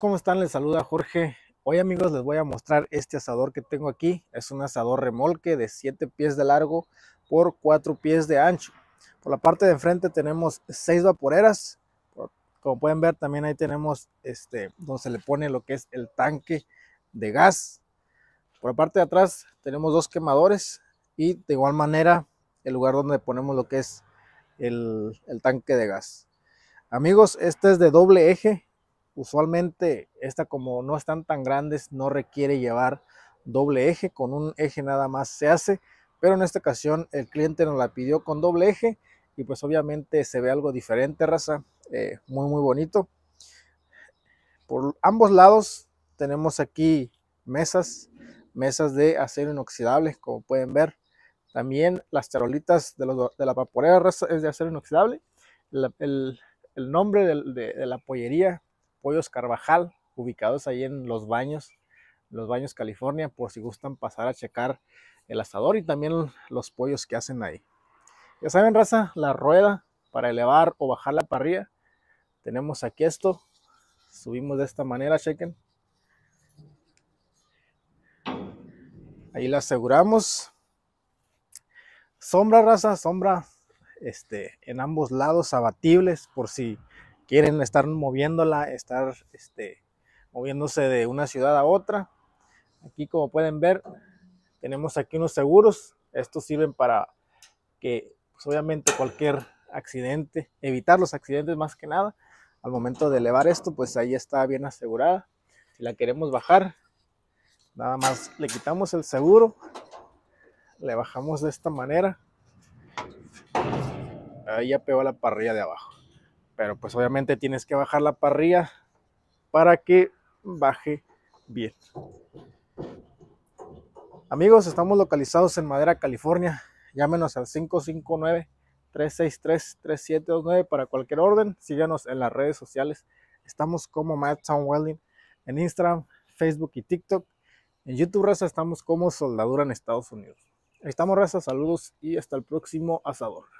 ¿Cómo están? Les saluda Jorge. Hoy amigos les voy a mostrar este asador que tengo aquí. Es un asador remolque de 7 pies de largo por 4 pies de ancho. Por la parte de enfrente tenemos 6 vaporeras. Como pueden ver también ahí tenemos este donde se le pone lo que es el tanque de gas. Por la parte de atrás tenemos dos quemadores y de igual manera el lugar donde ponemos lo que es el, el tanque de gas. Amigos, este es de doble eje, Usualmente esta como no están tan grandes no requiere llevar doble eje, con un eje nada más se hace, pero en esta ocasión el cliente nos la pidió con doble eje y pues obviamente se ve algo diferente raza, eh, muy muy bonito. Por ambos lados tenemos aquí mesas, mesas de acero inoxidable como pueden ver. También las charolitas de, la vaporera raza es de acero inoxidable. el, nombre de la pollería Pollos Carvajal, ubicados ahí en Los Baños, Los Baños, California, por si gustan pasar a checar el asador y también los pollos que hacen ahí. Ya saben, raza, la rueda para elevar o bajar la parrilla. Tenemos aquí esto. Subimos de esta manera, chequen. Ahí la aseguramos. Sombra, raza, sombra este, en ambos lados abatibles por si quieren estar moviéndola, estar este, moviéndose de una ciudad a otra. Aquí como pueden ver, tenemos aquí unos seguros. Estos sirven para que pues, obviamente cualquier accidente, evitar los accidentes más que nada. Al momento de elevar esto, pues ahí está bien asegurada. Si la queremos bajar, nada más le quitamos el seguro, le bajamos de esta manera. Ahí ya pegó la parrilla de abajo pero pues obviamente tienes que bajar la parrilla para que baje bien. Amigos, estamos localizados en Madera, California. Llámenos al 559-363-3729 para cualquier orden. Síganos en las redes sociales. Estamos como Madtown Welding en Instagram, Facebook y TikTok. En YouTube, raza, estamos como Soldadura en Estados Unidos. Estamos, raza, saludos y hasta el próximo asador.